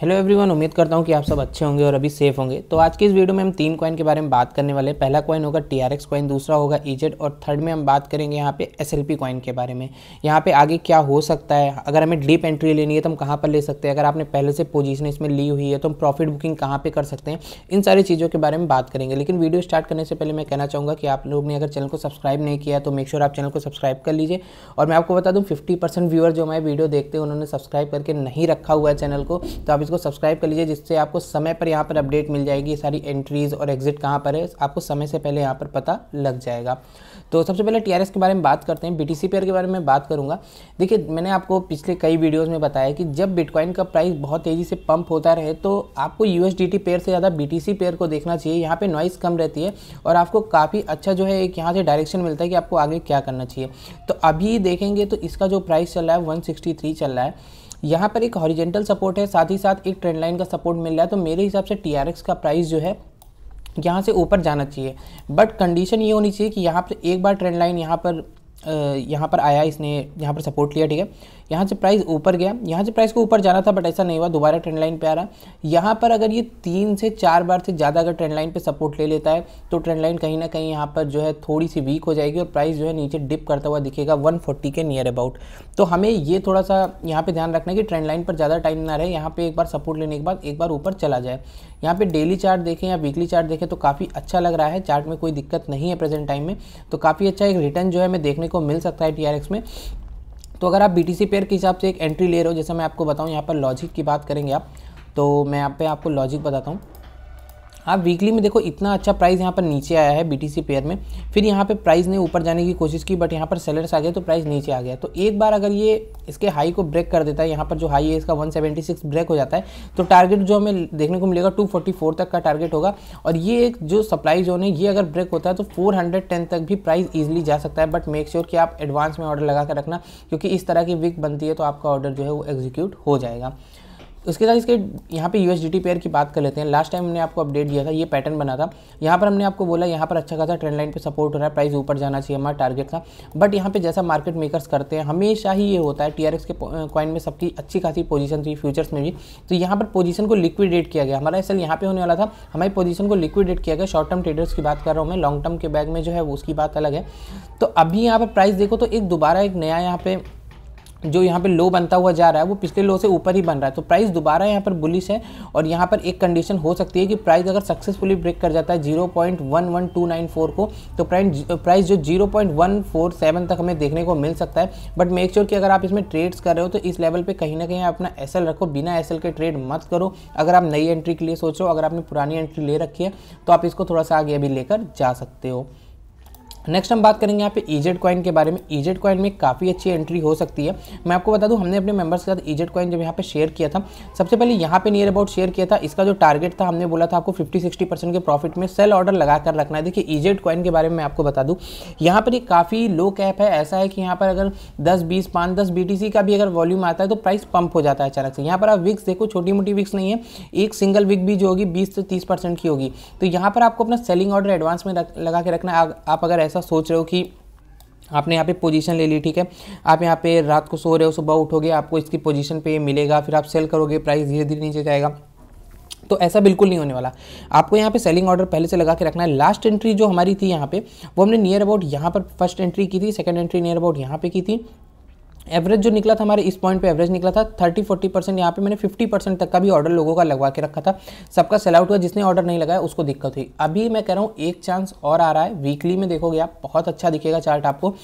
hello everyone उम्मीद करता हूँ कि आप सब अच्छे होंगे और अभी सेफ होंगे तो आज की इस वीडियो में हम तीन कॉइन के बारे में बात करने वाले पहला कॉइन होगा टी आर एक्स कॉइन दूसरा होगा ईजेड e और थर्ड में हम बात करेंगे यहाँ पे एस एल पी कॉइन के बारे में यहाँ पे आगे क्या हो सकता है अगर हमें डीप एंट्री लेनी है तो हम कहाँ पर ले सकते हैं अगर आपने पहले से पोजिशन इसमें ली हुई है तो हम प्रॉफिट बुकिंग कहाँ पर कर सकते हैं इन सारी चीज़ों के बारे में बात करेंगे लेकिन वीडियो स्टार्ट करने से पहले मैं कहना चाहूँगा कि आप लोग ने अगर चैनल को सब्सक्राइब नहीं किया तो मेक श्योर आप चैनल को सब्सक्राइब कर लीजिए और मैं आपको बता दूँ फिफ्टी व्यूअर जो हमारे वीडियो देखते हैं उन्होंने सब्सक्राइब करके नहीं रखा हुआ है चैनल को तो आप इसको सब्सक्राइब कर लीजिए जिससे आपको समय पर यहाँ पर अपडेट मिल जाएगी सारी एंट्रीज़ और एग्जिट कहाँ पर है आपको समय से पहले यहाँ पर पता लग जाएगा तो सबसे पहले टी के बारे में बात करते हैं बी पेयर के बारे में बात करूँगा देखिए मैंने आपको पिछले कई वीडियोज़ में बताया कि जब बिटकॉइन का प्राइस बहुत तेज़ी से पंप होता रहे तो आपको यू पेयर से ज़्यादा बी पेयर को देखना चाहिए यहाँ पर नॉइस कम रहती है और आपको काफ़ी अच्छा जो है एक यहाँ से डायरेक्शन मिलता है कि आपको आगे क्या करना चाहिए तो अभी देखेंगे तो इसका जो प्राइस चल रहा है वन चल रहा है यहाँ पर एक हॉरिजेंटल सपोर्ट है साथ ही साथ एक ट्रेंड लाइन का सपोर्ट मिल रहा है तो मेरे हिसाब से टी का प्राइस जो है यहाँ से ऊपर जाना चाहिए बट कंडीशन ये होनी चाहिए कि यहाँ पर एक बार ट्रेंड लाइन यहाँ पर यहाँ पर आया इसने यहाँ पर सपोर्ट लिया ठीक है यहाँ से प्राइस ऊपर गया यहाँ से प्राइस को ऊपर जाना था बट ऐसा नहीं हुआ दोबारा ट्रेंड लाइन पे आ रहा यहाँ पर अगर ये तीन से चार बार से ज़्यादा अगर ट्रेंड लाइन पे सपोर्ट ले लेता है तो ट्रेंड लाइन कहीं ना कहीं यहाँ पर जो है थोड़ी सी वीक हो जाएगी और प्राइस जो है नीचे डिप करता हुआ दिखेगा वन के नियर अबाउट तो हमें ये थोड़ा सा यहाँ पर ध्यान रखना है कि ट्रेंड लाइन पर ज़्यादा टाइम ना रहे यहाँ पर एक बार सपोर्ट लेने के बाद एक बार ऊपर चला जाए यहाँ पर डेली चार्ट देखें या वीकली चार्ट देखें तो काफ़ी अच्छा लग रहा है चार्ट में कोई दिक्कत नहीं है प्रेजेंट टाइम में तो काफ़ी अच्छा एक रिटर्न जो है हमें देखने को मिल सकता है टी में तो अगर आप बी टी पेयर के हिसाब से एक एंट्री ले रहे हो जैसे मैं आपको बताऊँ यहाँ पर लॉजिक की बात करेंगे आप तो मैं यहाँ पे आपको लॉजिक बताता हूँ आप वीकली में देखो इतना अच्छा प्राइस यहाँ पर नीचे आया है बी पेयर में फिर यहाँ पे प्राइस ने ऊपर जाने की कोशिश की बट यहाँ पर सेलर्स आ गए तो प्राइस नीचे आ गया तो एक बार अगर ये इसके हाई को ब्रेक कर देता है यहाँ पर जो हाई है इसका 176 ब्रेक हो जाता है तो टारगेट जो हमें देखने को मिलेगा 244 तक का टारगेट होगा और ये एक जो सप्लाई जोन है ये अगर ब्रेक होता है तो फोर तक भी प्राइस ईजिली जा सकता है बट मेक श्योर कि आप एडवांस में ऑर्डर लगा कर रखना क्योंकि इस तरह की वीक बनती है तो आपका ऑर्डर जो है वो एग्जीक्यूट हो जाएगा उसके साथ इसके यहाँ पे डी पेयर की बात कर लेते हैं लास्ट टाइम हमने आपको अपडेट दिया था ये पैटर्न बना था यहाँ पर हमने आपको बोला यहाँ पर अच्छा खासा ट्रेंड लाइन पे सपोर्ट हो रहा है प्राइस ऊपर जाना चाहिए हमारा टारगेट था बट यहाँ पे जैसा मार्केट मेकर्स करते हैं हमेशा ही ये होता है टी के कॉइन में सबकी अच्छी खासी पोजिशन थी फ्यूचर्स में भी तो यहाँ पर पोजीशन को लिक्विडेट किया गया हमारा असल यहाँ पे होने वाला था हमारी पोजीशन को लिक्विडेट किया गया शॉर्ट टर्म ट्रेडर्स की बात कर रहा हूँ मैं लॉन्ग टर्म के बैग में जो है उसकी बात अलग है तो अभी यहाँ पर प्राइस देखो तो एक दोबारा एक नया यहाँ पे जो यहाँ पे लो बनता हुआ जा रहा है वो पिछले लो से ऊपर ही बन रहा है तो प्राइस दोबारा यहाँ पर बुलिश है और यहाँ पर एक कंडीशन हो सकती है कि प्राइस अगर सक्सेसफुली ब्रेक कर जाता है zero point one one two nine four को तो प्राइस प्राइस जो zero point one four seven तक हमें देखने को मिल सकता है बट मेक श्योर कि अगर आप इसमें ट्रेड्स कर रहे हो तो इस लेवल पर कहीं ना कहीं अपना एस रखो बिना एस के ट्रेड मत करो अगर आप नई एंट्री के लिए सोचो अगर आपने पुरानी एंट्री ले रखी है तो आप इसको थोड़ा सा आगे अभी लेकर जा सकते हो नेक्स्ट हम बात करेंगे यहाँ पे ईजेड कॉइन के बारे में ईजेड कॉइन में काफ़ी अच्छी एंट्री हो सकती है मैं आपको बता दूँ हमने अपने मेंबर्स के साथ ईजेड कॉइन जब यहाँ पे शेयर किया था सबसे पहले यहाँ पे नियर अबाउट शेयर किया था इसका जो टारगेट था हमने बोला था आपको 50 60 परसेंट के प्रॉफिट में सेल ऑर्डर लगा कर रखना है देखिए ईजेड कॉइन के बारे में मैं आपको बता दूँ यहाँ पर ये काफ़ी लो कैप है ऐसा है कि यहाँ पर अगर दस बीस पाँच दस बी का भी अगर वॉल्यूम आता है तो प्राइस पंप हो जाता है अचानक से यहाँ पर आप विक्स देखो छोटी मोटी विक्स नहीं है एक सिंगल विक भी जो होगी बीस से तीस की होगी तो यहाँ पर आपको अपना सेलिंग ऑर्डर एडवांस में लगा के रखना आप अगर ऐसे ऐसा सोच रहे हो कि आपने यहाँ पे पोजीशन ले ली ठीक है आप यहाँ पे रात को सो रहे हो सुबह उठोगे आपको इसकी पोजीशन पे मिलेगा फिर आप सेल करोगे प्राइस धीरे धीरे नीचे जाएगा तो ऐसा बिल्कुल नहीं होने वाला आपको यहाँ पे सेलिंग ऑर्डर पहले से लगा के रखना है लास्ट एंट्री जो हमारी थी यहाँ पे वो हमने नियर अबाउट यहाँ पर फर्स्ट एंट्री की थी सेकंड एंट्री नियर अबाउट यहाँ पे की थी एवरेज जो निकला था हमारे इस पॉइंट पे एवरेज निकला था 30 40 परसेंट यहाँ पे मैंने 50 परसेंट तक का भी ऑर्डर लोगों का लगवा के रखा था सबका सेल आउट हुआ जिसने ऑर्डर नहीं लगाया उसको दिक्कत हुई अभी मैं कह रहा हूँ एक चांस और आ रहा है वीकली में देखोगे आप बहुत अच्छा दिखेगा चार्ट आपको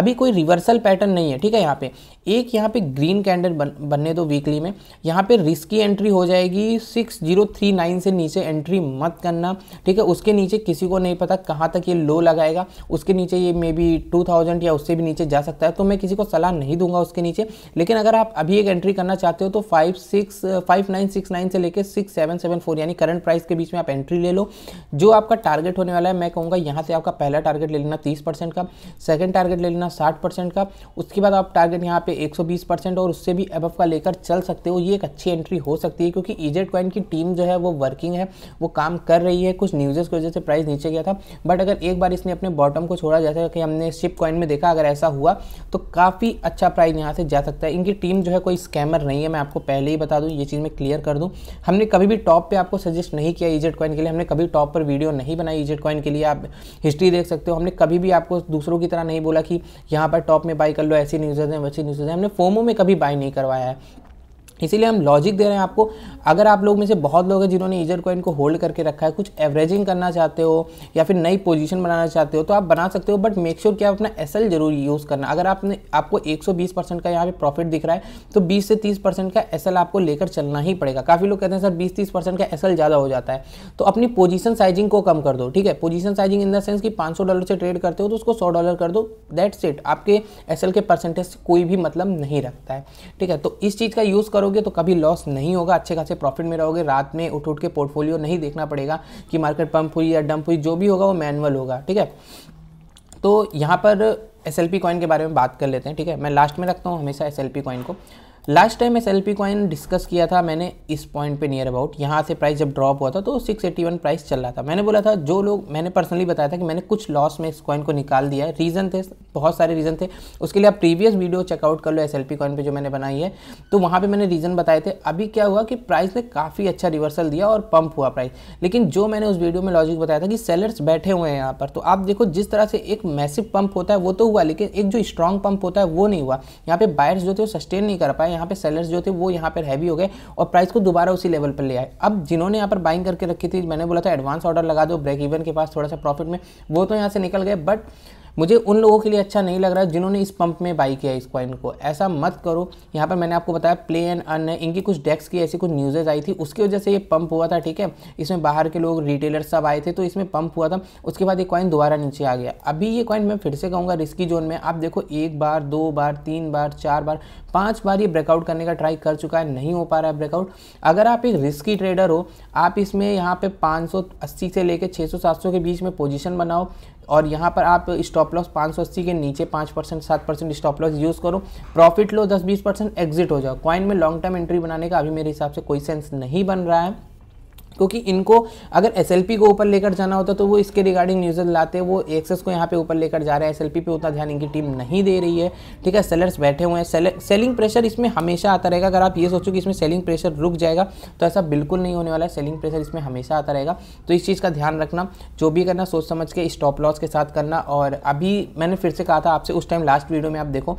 अभी कोई रिवर्सल पैटर्न नहीं है ठीक है यहाँ पे एक यहाँ पे ग्रीन कैंडल बन, बनने दो वीकली में यहाँ पे रिस्की एंट्री हो जाएगी सिक्स जीरो थ्री नाइन से नीचे एंट्री मत करना ठीक है उसके नीचे किसी को नहीं पता कहाँ तक ये लो लगाएगा उसके नीचे ये मे बी टू थाउजेंड या उससे भी नीचे जा सकता है तो मैं किसी को सलाह नहीं दूंगा उसके नीचे लेकिन अगर आप अभी एक एंट्री करना चाहते हो तो five six five nine six nine से लेकर सिक्स सेवन सेवन फोर यानी करंट प्राइस के बीच में आप एंट्री ले लो जो आपका टारगेट होने वाला है मैं कहूँगा यहाँ से आपका पहला टारगेट ले लेना तीस परसेंट का सेकेंड टारगेट ले लेना साठ परसेंट का उसके बाद आप टारगेट यहाँ पे 120 परसेंट और उससे भी अबव का लेकर चल सकते हो ये एक अच्छी एंट्री हो सकती है क्योंकि ईजेट e कॉइन की टीम जो है वो वर्किंग है वो काम कर रही है कुछ न्यूजेस की वजह से प्राइस नीचे गया था बट अगर एक बार इसने अपने बॉटम को छोड़ा जैसा कि हमने शिप कॉइन में देखा अगर ऐसा हुआ तो काफ़ी अच्छा प्राइस यहाँ से जा सकता है इनकी टीम जो है कोई स्कैमर नहीं है मैं आपको पहले ही बता दूँ ये चीज़ मैं क्लियर कर दूँ हमने कभी भी टॉप पर आपको सजेस्ट नहीं किया ईजेट e कॉइन के लिए हमने कभी टॉप पर वीडियो नहीं बनाई ईजेट e कॉइन के लिए आप हिस्ट्री देख सकते हो हमने कभी भी आपको दूसरों की तरह नहीं बोला कि यहाँ पर टॉप में बाई कर लो ऐसी न्यूज है वैसी न्यूज है हमने फोमो में कभी बाई नहीं करवाया है इसीलिए हम लॉजिक दे रहे हैं आपको अगर आप लोग में से बहुत लोग हैं जिन्होंने ईजर कॉइन को होल्ड करके रखा है कुछ एवरेजिंग करना चाहते हो या फिर नई पोजीशन बनाना चाहते हो तो आप बना सकते हो बट मेक श्योर कि आप अपना एस जरूर यूज़ करना अगर आपने आपको 120 परसेंट का यहाँ पे प्रॉफिट दिख रहा है तो 20 से 30 परसेंट का एस आपको लेकर चलना ही पड़ेगा काफ़ी लोग कहते हैं सर बीस तीस परसेंट का एस ज़्यादा हो जाता है तो अपनी पोजीशन साइजिंग को कम कर दो ठीक है position sizing in the sense कि पाँच डॉलर से ट्रेड करते हो तो उसको सौ डॉलर कर दो दैट्स इट आपके एस के परसेंटेज कोई भी मतलब नहीं रखता है ठीक है तो इस चीज़ का यूज़ करो करोगे तो कभी लॉस नहीं होगा अच्छे खासे प्रॉफिट में रहोगे रात में उठ उठ के पोर्टफोलियो नहीं देखना पड़ेगा कि मार्केट पंप हुई या डंप हुई जो भी होगा वो मैनुअल होगा ठीक है तो यहाँ पर एस एल पी कॉइन के बारे में बात कर लेते हैं ठीक है मैं लास्ट में रखता हूँ हमेशा एस एल पी कॉइन को last time S L P coin discuss किया था मैंने इस पॉइंट पे नियर अबाउट यहाँ से प्राइस जब ड्रॉप हुआ था तो 681 प्राइस चल रहा था मैंने बोला था जो लोग मैंने पर्सनली बताया था कि मैंने कुछ लॉस में इस कॉइन को निकाल दिया है रीज़न थे बहुत सारे रीज़न थे उसके लिए आप प्रीवियस वीडियो चेकआउट कर लो एस एल पी कॉइन पर जो मैंने बनाई है तो वहाँ पर मैंने रीज़न बताए थे अभी क्या हुआ कि प्राइस ने काफ़ी अच्छा रिवर्सल दिया और पंप हुआ प्राइस लेकिन जो मैंने उस वीडियो में लॉजिक बताया था कि सेलर्स बैठे हुए हैं यहाँ पर तो आप देखो जिस तरह से एक मैसिव पंप होता है वो तो हुआ लेकिन एक जो स्ट्रॉन्ग पंप होता है वो नहीं हुआ यहाँ पे बायर्स जो थे वो सस्टेन नहीं कर पाए यहाँ पे सेलर्स जो थे वो यहाँ पर हैवी हो गए और प्राइस को दोबारा उसी लेवल पर ले आए अब जिन्होंने यहाँ पर बाइंग करके रखी थी मैंने बोला था एडवांस ऑर्डर लगा दो ब्रेक इवन के पास थोड़ा सा प्रॉफिट में वो तो यहाँ से निकल गए बट मुझे उन लोगों के लिए अच्छा नहीं लग रहा है जिन्होंने इस पंप में बाई किया इस कॉइन को ऐसा मत करो यहाँ पर मैंने आपको बताया प्ले एंड अन है इनकी कुछ डेस्क की ऐसी कुछ न्यूज़ेज आई थी उसकी वजह से ये पंप हुआ था ठीक है इसमें बाहर के लोग रिटेलर सब आए थे तो इसमें पंप हुआ था उसके बाद ये कॉइन दोबारा नीचे आ गया अभी ये कॉइन मैं फिर से कहूँगा रिस्की जोन में आप देखो एक बार दो बार तीन बार चार बार पाँच बार ये ब्रेकआउट करने का ट्राई कर चुका है नहीं हो पा रहा है ब्रेकआउट अगर आप एक रिस्की ट्रेडर हो आप इसमें यहाँ पे पाँच से लेकर छः सौ के बीच में पोजिशन बनाओ और यहाँ पर आप स्टॉप लॉस पाँच के नीचे 5 परसेंट सात परसेंट स्टॉप लॉस यूज़ करो प्रॉफिट लो 10-20 परसेंट एग्जिट हो जाओ कॉइन में लॉन्ग टर्म एंट्री बनाने का अभी मेरे हिसाब से कोई सेंस नहीं बन रहा है क्योंकि इनको अगर एस को ऊपर लेकर जाना होता तो वो इसके रिगार्डिंग न्यूज़ लाते वो एक्सेस को यहाँ पे ऊपर लेकर जा रहा है एस पे उतना ध्यान इनकी टीम नहीं दे रही है ठीक है सेलर्स बैठे हुए हैं सेलिंग प्रेशर इसमें हमेशा आता रहेगा अगर आप ये सोचो कि इसमें सेलिंग प्रेशर रुक जाएगा तो ऐसा बिल्कुल नहीं होने वाला है सेलिंग प्रेशर इसमें हमेशा आता रहेगा तो इस चीज़ का ध्यान रखना जो भी करना सोच समझ के स्टॉप लॉस के साथ करना और अभी मैंने फिर से कहा था आपसे उस टाइम लास्ट वीडियो में आप देखो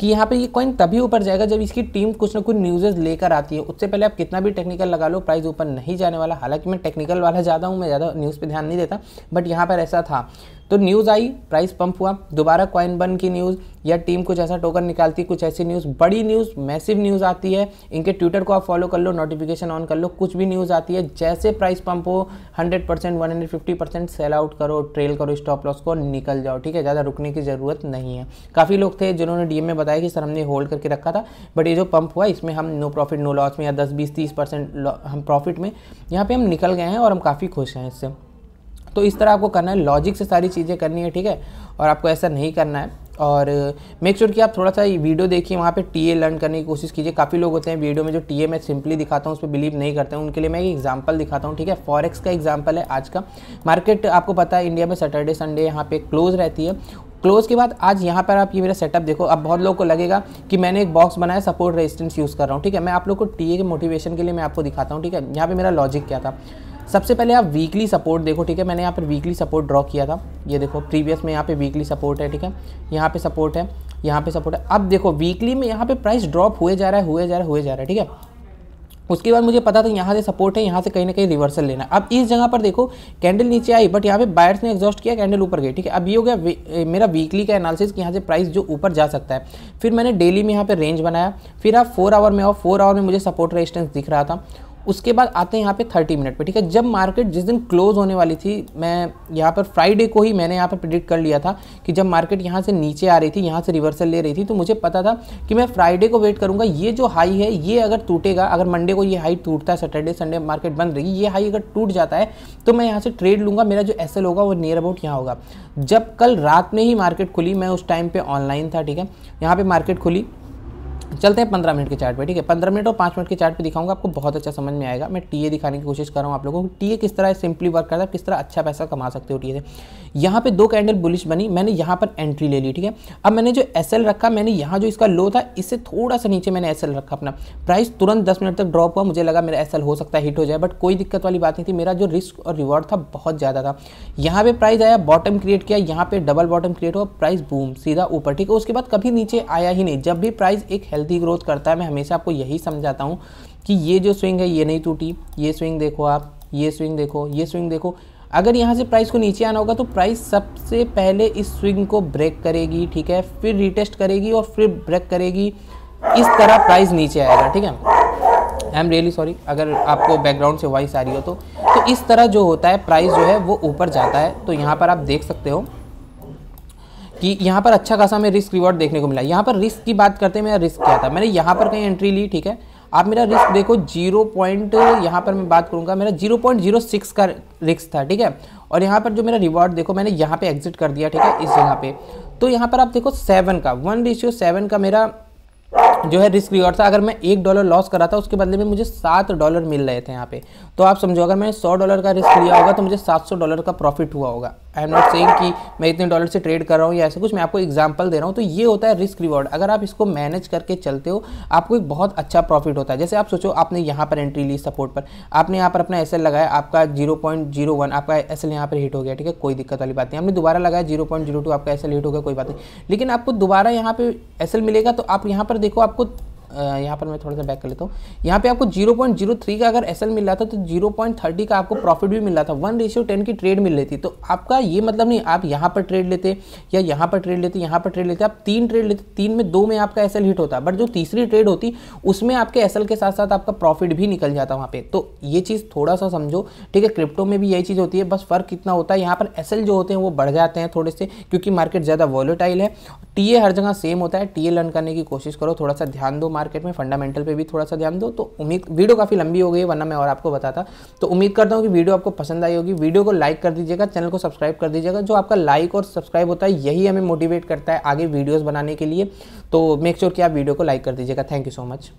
कि यहाँ पर ये कॉइन तभी ऊपर जाएगा जब इसकी टीम कुछ ना कुछ न्यूज़ेज लेकर आती है उससे पहले आप कितना भी टेक्निकल लगा लो प्राइस ऊपर नहीं जाने वाला हालांकि मैं टेक्निकल वाला ज़्यादा हूँ मैं ज़्यादा न्यूज़ पर ध्यान नहीं देता बट यहाँ पर ऐसा था तो न्यूज़ आई प्राइस पंप हुआ दोबारा कॉइन बन की न्यूज़ या टीम कुछ ऐसा टोकन निकालती कुछ ऐसी न्यूज़ बड़ी न्यूज़ मैसिव न्यूज़ आती है इनके ट्विटर को आप फॉलो कर लो नोटिफिकेशन ऑन कर लो कुछ भी न्यूज़ आती है जैसे प्राइस पंप हो hundred percent one hundred fifty percent sell out करो ट्रेल करो स्टॉप लॉस को निकल जाओ ठीक है ज़्यादा रुकने की ज़रूरत नहीं है काफ़ी लोग थे जिन्होंने डी में बताया कि सर हमने होल्ड करके रखा था बट ये जो पंप हुआ इसमें हम नो प्रॉफिट नो लॉस में या दस बीस तीस परसेंट हम प्रॉफिट में यहाँ पर हम निकल गए हैं और हम काफ़ी खुश हैं इससे तो इस तरह आपको करना है लॉजिक से सारी चीज़ें करनी है ठीक है और आपको ऐसा नहीं करना है और मेक श्योर sure कि आप थोड़ा सा ये वीडियो देखिए वहाँ पे टीए लर्न करने की कोशिश कीजिए काफ़ी लोग होते हैं वीडियो में जो टीए मैं सिंपली दिखाता हूँ उस पर बिलीव नहीं करते हैं उनके लिए मैं एक एग्जांपल दिखाता हूँ ठीक है फॉरेक्स का एग्जांपल है आज का मार्केट आपको पता है इंडिया में सैटरडे संडे यहाँ पे क्लोज रहती है क्लोज के बाद आज यहाँ पर आप ये मेरा सेटअप देखो अब बहुत लोग को लगेगा कि मैंने एक बॉक्स बनाया सपोर्ट रेजिस्टेंस यूज़ कर रहा हूँ ठीक है मैं आप लोग को टीए के मोटिवेशन के लिए मैं आपको दिखाता हूँ ठीक है यहाँ पर मेरा लॉजिक क्या था सबसे पहले आप वीकली सपोर्ट देखो ठीक है मैंने यहाँ पर वीकली सपोर्ट ड्रॉ किया था ये देखो प्रीवियस में यहाँ पे वीकली सपोर्ट है ठीक है यहाँ पे सपोर्ट है यहाँ पे सपोर्ट है अब देखो वीकली में यहाँ पे प्राइस ड्रॉप हुए जा रहा है हुए जा रहा है हुए जा रहा है ठीक है उसके बाद मुझे पता था यहाँ से सपोर्ट है यहाँ से कहीं ना कहीं रिवर्सल लेना अब इस जगह पर देखो कैंडल नीचे आई बट यहाँ पे बायर्स ने एग्जॉस्ट किया कैंडल ऊपर गई ठीक है अब ये हो गया मेरा वीकली का एनालिसिस कि यहाँ से प्राइस जो ऊपर जा सकता है फिर मैंने डेली में यहाँ पे रेंज बनाया फिर आप फोर आवर में और फोर आवर में मुझे सपोर्ट रेजिस्टेंस दिख रहा था उसके बाद आते हैं यहाँ पे थर्टी मिनट पे ठीक है जब मार्केट जिस दिन क्लोज होने वाली थी मैं यहाँ पर फ्राइडे को ही मैंने यहाँ पर प्रिडिक्ट कर लिया था कि जब मार्केट यहाँ से नीचे आ रही थी यहाँ से रिवर्सल ले रही थी तो मुझे पता था कि मैं फ्राइडे को वेट करूँगा ये जो हाई है ये अगर टूटेगा अगर मंडे को ये हाई टूटता है सैटरडे संडे मार्केट बंद रहेगी ये हाई अगर टूट जाता है तो मैं यहाँ से ट्रेड लूँगा मेरा जो एस होगा वो नियर अबाउट यहाँ होगा जब कल रात में ही मार्केट खुली मैं उस टाइम पर ऑनलाइन था ठीक है यहाँ पर मार्केट खुली चलते हैं पंद्रह मिनट के चार्ट पे ठीक है पंद्रह मिनट और पाँच मिनट के चार्ट पे दिखाऊंगा आपको बहुत अच्छा समझ में आएगा मैं टीए दिखाने की कोशिश कर रहा हूँ आप लोगों को टीए किस तरह सिंपली वर्क करता है किस तरह अच्छा पैसा कमा सकते हो टीए से यहाँ पे दो कैंडल बुलिश बनी मैंने यहाँ पर एंट्री ले ली ठीक है अब मैंने जो एस रखा मैंने यहाँ जो इसका लो था इससे थोड़ा सा नीचे मैंने एस रखा अपना प्राइस तुरंत दस मिनट तक ड्रॉप हुआ मुझे लगा मेरा एस हो सकता है हिट हो जाए बट कोई दिक्कत वाली बात नहीं थी मेरा जो रिस्क और रिवॉर्ड था बहुत ज़्यादा था यहाँ पर प्राइस आया बॉटम क्रिएट किया यहाँ पे डबल बॉटम क्रिएट हुआ प्राइस बूम सीधा ऊपर ठीक है उसके बाद कभी नीचे आया ही नहीं जब भी प्राइस एक हेल्दी ग्रोथ करता है मैं हमेशा आपको यही समझाता हूँ कि ये जो स्विंग है ये नहीं टूटी ये स्विंग देखो आप ये स्विंग देखो ये स्विंग देखो अगर यहाँ से प्राइस को नीचे आना होगा तो प्राइस सबसे पहले इस स्विंग को ब्रेक करेगी ठीक है फिर रिटेस्ट करेगी और फिर ब्रेक करेगी इस तरह प्राइस नीचे आएगा ठीक है आई एम रियली सॉरी अगर आपको बैकग्राउंड से वॉइस आ रही हो तो तो इस तरह जो होता है प्राइस जो है वो ऊपर जाता है तो यहाँ पर आप देख सकते हो कि यहाँ पर अच्छा खासा हमें रिस्क रिवॉर्ड देखने को मिला यहाँ पर रिस्क की बात करते हैं मेरा रिस्क क्या था मैंने यहाँ पर कहीं एंट्री ली ठीक है आप मेरा रिस्क देखो जीरो पॉइंट यहाँ पर मैं बात करूँगा मेरा जीरो पॉइंट जीरो सिक्स का रिस्क था ठीक है और यहाँ पर जो मेरा रिवॉर्ड देखो मैंने यहाँ पे एग्जिट कर दिया ठीक है इस जगह पे तो यहाँ पर आप देखो सेवन का वन रिशियो सेवन का मेरा जो है रिस्क रिवॉर्ड था अगर मैं एक डॉलर लॉस करा था उसके बदले में मुझे सात डॉलर मिल रहे थे यहाँ पे तो आप समझो अगर मैंने सौ डॉलर का रिस्क लिया होगा तो मुझे सात सौ डॉलर का प्रॉफिट हुआ होगा आई एम नॉट सेइंग कि मैं इतने डॉलर से ट्रेड कर रहा हूँ या ऐसा कुछ मैं आपको एग्जांपल दे रहा हूँ तो ये होता है रिस्क रिवॉर्ड अगर आप इसको मैनेज करके चलते हो आपको एक बहुत अच्छा प्रॉफिट होता है जैसे आप सोचो आपने यहाँ पर एंट्री ली सपोर्ट पर आपने यहाँ पर अपना एस लगाया आपका जीरो पॉइंट जीरो वन आपका एस यहाँ पर हिट हो गया ठीक है कोई दिक्कत वाली बात नहीं आपने दोबारा लगाया जीरो पॉइंट जीरो टू आपका एस हिट हो गया कोई बात नहीं लेकिन आपको दोबारा यहाँ पर एस मिलेगा तो आप यहाँ पर देखो आपको यहाँ पर मैं थोड़ा सा बैक कर लेता हूँ यहाँ पे आपको 0.03 का अगर एसएल मिल रहा था तो 0.30 का आपको प्रॉफिट भी मिल रहा था वन रेशियो टेन की ट्रेड मिल रही थी तो आपका ये मतलब नहीं आप यहाँ पर ट्रेड लेते या यहाँ पर ट्रेड लेते यहाँ पर ट्रेड लेते आप तीन ट्रेड लेते तीन में दो में आपका एस हिट होता बट जो तीसरी ट्रेड होती उसमें आपके एस के साथ साथ आपका प्रॉफिट भी निकल जाता वहाँ पर तो ये चीज़ थोड़ा सा समझो ठीक है क्रिप्टो में भी यही चीज़ होती है बस फर्क कितना होता है यहाँ पर एस जो होते हैं वो बढ़ जाते हैं थोड़े से क्योंकि मार्केट ज़्यादा वॉलेटाइल है टी हर जगह सेम होता है टी लर्न करने की कोशिश करो थोड़ा सा ध्यान दो मार्केट में फंडामेंटल पे भी थोड़ा सा ध्यान दो तो उम्मीद वीडियो काफ़ी लंबी हो गई वरना मैं और आपको बताता तो उम्मीद करता हूँ कि वीडियो आपको पसंद आई होगी वीडियो को लाइक कर दीजिएगा चैनल को सब्सक्राइब कर दीजिएगा जो आपका लाइक और सब्सक्राइब होता है यही हमें मोटिवेट करता है आगे वीडियोज़ बनाने के लिए तो मेक श्योर sure कि आप वीडियो को लाइक कर दीजिएगा थैंक यू सो मच